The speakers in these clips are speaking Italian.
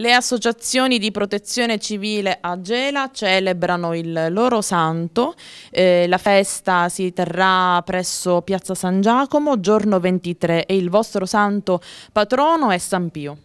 Le associazioni di protezione civile a Gela celebrano il loro santo. Eh, la festa si terrà presso Piazza San Giacomo, giorno 23, e il vostro santo patrono è San Pio.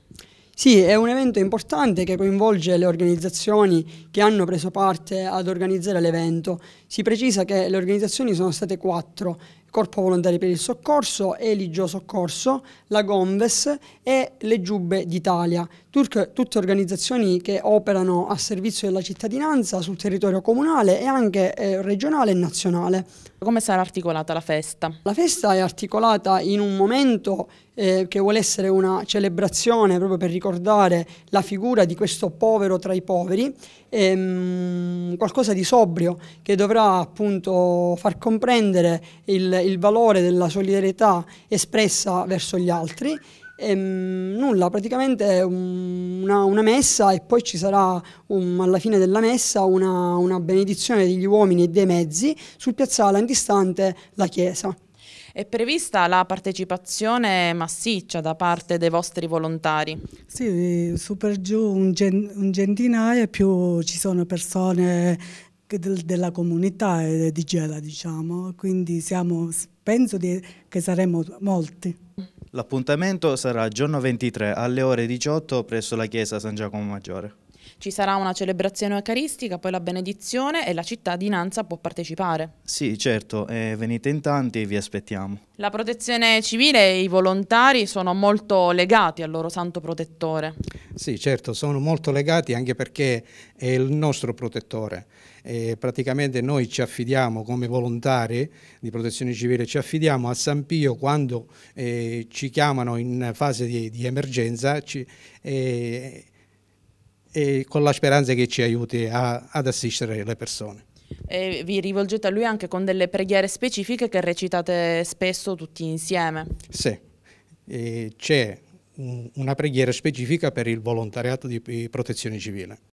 Sì, è un evento importante che coinvolge le organizzazioni che hanno preso parte ad organizzare l'evento. Si precisa che le organizzazioni sono state quattro, Corpo Volontari per il Soccorso, Eligio Soccorso, la Gomves e le Giubbe d'Italia. TURC, tutte organizzazioni che operano a servizio della cittadinanza sul territorio comunale e anche eh, regionale e nazionale. Come sarà articolata la festa? La festa è articolata in un momento eh, che vuole essere una celebrazione proprio per ricordare la figura di questo povero tra i poveri, ehm, qualcosa di sobrio che dovrà appunto far comprendere il, il valore della solidarietà espressa verso gli altri e, ehm, nulla, praticamente una, una, messa e poi ci sarà un, alla fine della messa una, una benedizione degli uomini e dei mezzi sul piazzale antistante la chiesa. È prevista la partecipazione massiccia da parte dei vostri volontari? Sì, su per giù un, gen un centinaio e più ci sono persone del, della comunità eh, di Gela, diciamo, quindi siamo, penso di, che saremo molti. L'appuntamento sarà giorno 23 alle ore 18 presso la chiesa San Giacomo Maggiore. Ci sarà una celebrazione eucaristica, poi la benedizione e la cittadinanza può partecipare. Sì, certo, eh, venite in tanti e vi aspettiamo. La protezione civile e i volontari sono molto legati al loro santo protettore. Sì, certo, sono molto legati anche perché è il nostro protettore. Eh, praticamente noi ci affidiamo come volontari di protezione civile, ci affidiamo a San Pio quando eh, ci chiamano in fase di, di emergenza ci, eh, e con la speranza che ci aiuti a, ad assistere le persone. E vi rivolgete a lui anche con delle preghiere specifiche che recitate spesso tutti insieme? Sì, c'è una preghiera specifica per il volontariato di protezione civile.